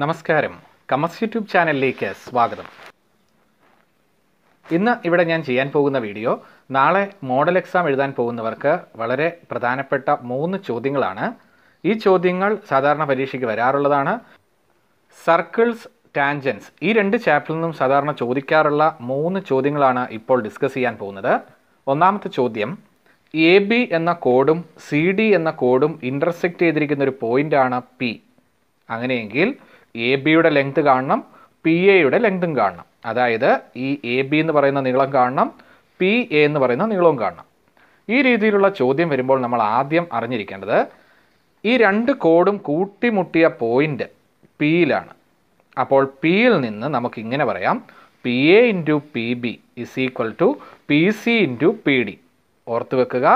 നമസ്കാരം കമസ് യൂട്യൂബ് ചാനലിലേക്ക് സ്വാഗതം ഇന്ന് ഇവിടെ ഞാൻ ചെയ്യാൻ പോകുന്ന വീഡിയോ നാളെ മോഡൽ എക്സാം എഴുതാൻ പോകുന്നവർക്ക് വളരെ പ്രധാനപ്പെട്ട മൂന്ന് ചോദ്യങ്ങളാണ് ഈ ചോദ്യങ്ങൾ സാധാരണ പരീക്ഷയ്ക്ക് വരാറുള്ളതാണ് സർക്കിൾസ് ടാൻജൻസ് ഈ രണ്ട് ചാപ്റ്ററിൽ നിന്നും സാധാരണ ചോദിക്കാറുള്ള മൂന്ന് ചോദ്യങ്ങളാണ് ഇപ്പോൾ ഡിസ്കസ് ചെയ്യാൻ പോകുന്നത് ഒന്നാമത്തെ ചോദ്യം എ ബി എന്ന കോഡും സി ഡി എന്ന കോഡും ഇൻ്റർസെക്റ്റ് ചെയ്തിരിക്കുന്ന ഒരു പോയിൻ്റാണ് പി അങ്ങനെയെങ്കിൽ എ ബിയുടെ ലെങ്ത് കാണണം പി എയുടെ ലെങ്തും കാണണം അതായത് ഈ എ ബി എന്ന് പറയുന്ന നീളം കാണണം പി എ എന്ന് പറയുന്ന നീളവും കാണണം ഈ രീതിയിലുള്ള ചോദ്യം വരുമ്പോൾ നമ്മൾ ആദ്യം അറിഞ്ഞിരിക്കേണ്ടത് ഈ രണ്ട് കോഡും കൂട്ടിമുട്ടിയ പോയിന്റ് പിയിലാണ് അപ്പോൾ പിയിൽ നിന്ന് നമുക്ക് ഇങ്ങനെ പറയാം P A into P B is equal to P C into P D ഓർത്ത് വെക്കുക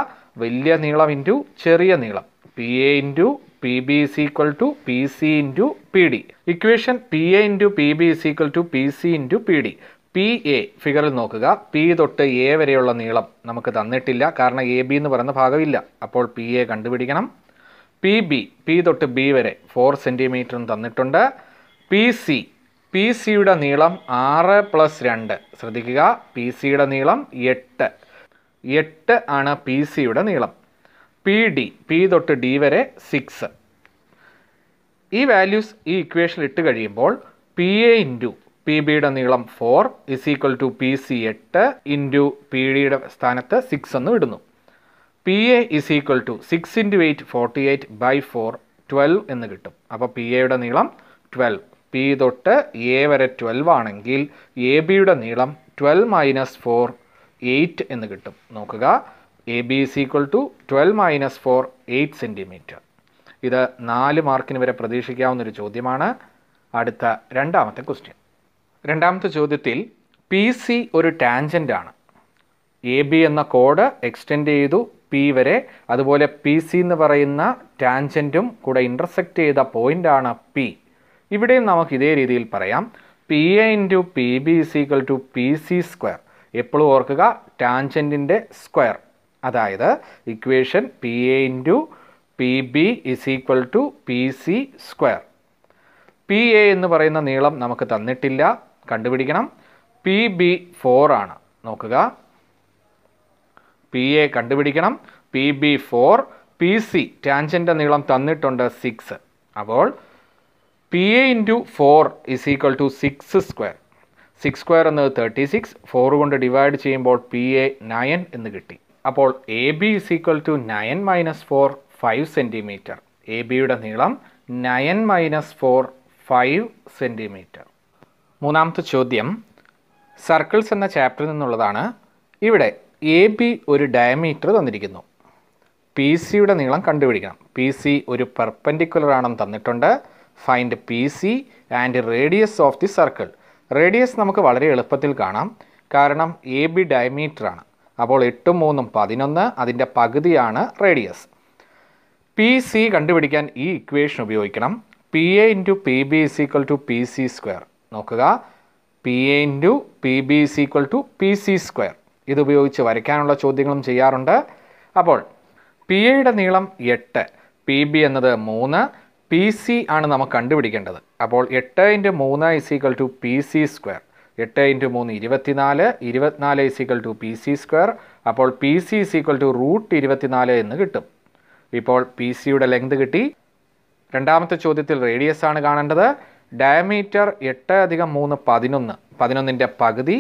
വലിയ നീളം ഇൻറ്റു ചെറിയ നീളം P A into P B is equal to P C into P D equation P A into P B is equal to P C into P D P A ഫിഗറിൽ നോക്കുക P തൊട്ട് A വരെയുള്ള നീളം നമുക്ക് തന്നിട്ടില്ല കാരണം A B എന്ന് പറയുന്ന ഭാഗമില്ല അപ്പോൾ പി എ കണ്ടുപിടിക്കണം പി ബി പി തൊട്ട് ബി വരെ ഫോർ സെൻറ്റിമീറ്ററും തന്നിട്ടുണ്ട് പി സി പി സിയുടെ നീളം ആറ് പ്ലസ് രണ്ട് ശ്രദ്ധിക്കുക പി സിയുടെ നീളം എട്ട് എട്ട് ആണ് പി സിയുടെ നീളം പി ഡി പി തൊട്ട് ഡി വരെ സിക്സ് ഈ വാല്യൂസ് ഈ ഇക്വേഷനിൽ ഇട്ട് കഴിയുമ്പോൾ പി എ ഇൻറ്റു പി ബിയുടെ നീളം four is equal to P C എട്ട് ഇൻറ്റു പി ഡിയുടെ സ്ഥാനത്ത് സിക്സ് എന്ന് ഇടുന്നു P A is equal to six into eight forty eight by four twelve എന്ന് കിട്ടും അപ്പോൾ പി എയുടെ നീളം ട്വൽവ് പി തൊട്ട് എ വരെ ട്വൽവ് ആണെങ്കിൽ എ ബിയുടെ നീളം ട്വൽവ് മൈനസ് ഫോർ എയ്റ്റ് എന്ന് കിട്ടും നോക്കുക A B is equal to twelve minus four eight centimetre ഇത് നാല് മാർക്കിന് വരെ പ്രതീക്ഷിക്കാവുന്നൊരു ചോദ്യമാണ് അടുത്ത രണ്ടാമത്തെ ക്വസ്റ്റ്യൻ രണ്ടാമത്തെ ചോദ്യത്തിൽ പി സി ഒരു ടാൻജൻ്റാണ് എ ബി എന്ന കോഡ് എക്സ്റ്റെൻഡ് ചെയ്തു പി വരെ അതുപോലെ പി സി എന്ന് പറയുന്ന ടാൻജൻറ്റും കൂടെ ഇൻ്റർസെക്റ്റ് ചെയ്ത പോയിൻ്റാണ് പി ഇവിടെയും നമുക്ക് ഇതേ രീതിയിൽ പറയാം P A into P B is equal to P C square എപ്പോഴും ഓർക്കുക ടാൻജൻറ്റിൻ്റെ സ്ക്വയർ അതായത് equation P A into P B is equal to P C square P A എന്ന് പറയുന്ന നീളം നമുക്ക് തന്നിട്ടില്ല കണ്ടുപിടിക്കണം പി ബി ഫോറാണ് നോക്കുക പി എ കണ്ടുപിടിക്കണം P B four P C ടാൻജൻ്റെ നീളം തന്നിട്ടുണ്ട് സിക്സ് അപ്പോൾ P A into four is equal to six square six square എന്നത് തേർട്ടി സിക്സ് ഫോർ കൊണ്ട് ഡിവൈഡ് ചെയ്യുമ്പോൾ പി എ നയൻ എന്ന് കിട്ടി അപ്പോൾ A B is equal to nine minus four five centimetre A ബിയുടെ നീളം nine minus four five centimetre മൂന്നാമത്തെ ചോദ്യം സർക്കിൾസ് എന്ന ചാപ്റ്ററിൽ നിന്നുള്ളതാണ് ഇവിടെ എ ബി ഒരു ഡയമീറ്റർ തന്നിരിക്കുന്നു പി സിയുടെ നീളം കണ്ടുപിടിക്കണം പി സി ഒരു പെർപ്പൻഡിക്കുലർ ആണെന്ന് തന്നിട്ടുണ്ട് find P C and radius of the circle radius നമുക്ക് വളരെ എളുപ്പത്തിൽ കാണാം കാരണം എ ബി ഡയമീറ്റർ ആണ് അപ്പോൾ എട്ടും മൂന്നും പതിനൊന്ന് അതിൻ്റെ പകുതിയാണ് റേഡിയസ് പി സി കണ്ടുപിടിക്കാൻ ഈ ഇക്വേഷൻ ഉപയോഗിക്കണം P A into P B is equal to P C square നോക്കുക P A into P B is equal to P C square ഇതുപയോഗിച്ച് വരയ്ക്കാനുള്ള ചോദ്യങ്ങളും ചെയ്യാറുണ്ട് അപ്പോൾ പി എയുടെ നീളം എട്ട് പി ബി എന്നത് മൂന്ന് പി സി ആണ് നമുക്ക് കണ്ടുപിടിക്കേണ്ടത് അപ്പോൾ എട്ട് ഇൻറ്റു മൂന്ന് is equal to P C square എട്ട് ഇൻറ്റു മൂന്ന് ഇരുപത്തിനാല് ഇരുപത്തിനാല് is equal to P C square അപ്പോൾ P C is equal to root ഇരുപത്തിനാല് എന്ന് കിട്ടും ഇപ്പോൾ പി സിയുടെ ലെങ്ത് കിട്ടി രണ്ടാമത്തെ ചോദ്യത്തിൽ റേഡിയസ് ആണ് കാണേണ്ടത് ഡയമീറ്റർ എട്ട് അധികം മൂന്ന് പതിനൊന്ന് പതിനൊന്നിൻ്റെ പകുതി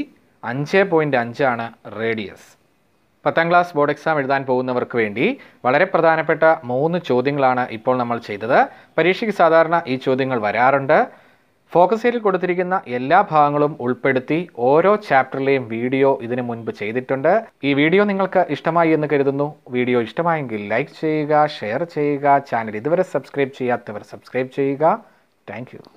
അഞ്ച് പോയിൻറ്റ് അഞ്ചാണ് റേഡിയസ് പത്താം ക്ലാസ് ബോർഡ് എക്സാം എഴുതാൻ പോകുന്നവർക്ക് വേണ്ടി വളരെ പ്രധാനപ്പെട്ട മൂന്ന് ചോദ്യങ്ങളാണ് ഇപ്പോൾ നമ്മൾ ചെയ്തത് പരീക്ഷയ്ക്ക് സാധാരണ ഈ ചോദ്യങ്ങൾ വരാറുണ്ട് ഫോക്കസ് ഏരിയയിൽ കൊടുത്തിരിക്കുന്ന എല്ലാ ഭാഗങ്ങളും ഉൾപ്പെടുത്തി ഓരോ ചാപ്റ്ററിലെയും വീഡിയോ ഇതിനു മുൻപ് ചെയ്തിട്ടുണ്ട് ഈ വീഡിയോ നിങ്ങൾക്ക് ഇഷ്ടമായി എന്ന് കരുതുന്നു വീഡിയോ ഇഷ്ടമായെങ്കിൽ ലൈക്ക് ചെയ്യുക ഷെയർ ചെയ്യുക ചാനൽ ഇതുവരെ സബ്സ്ക്രൈബ് ചെയ്യാത്തവർ സബ്സ്ക്രൈബ് ചെയ്യുക താങ്ക്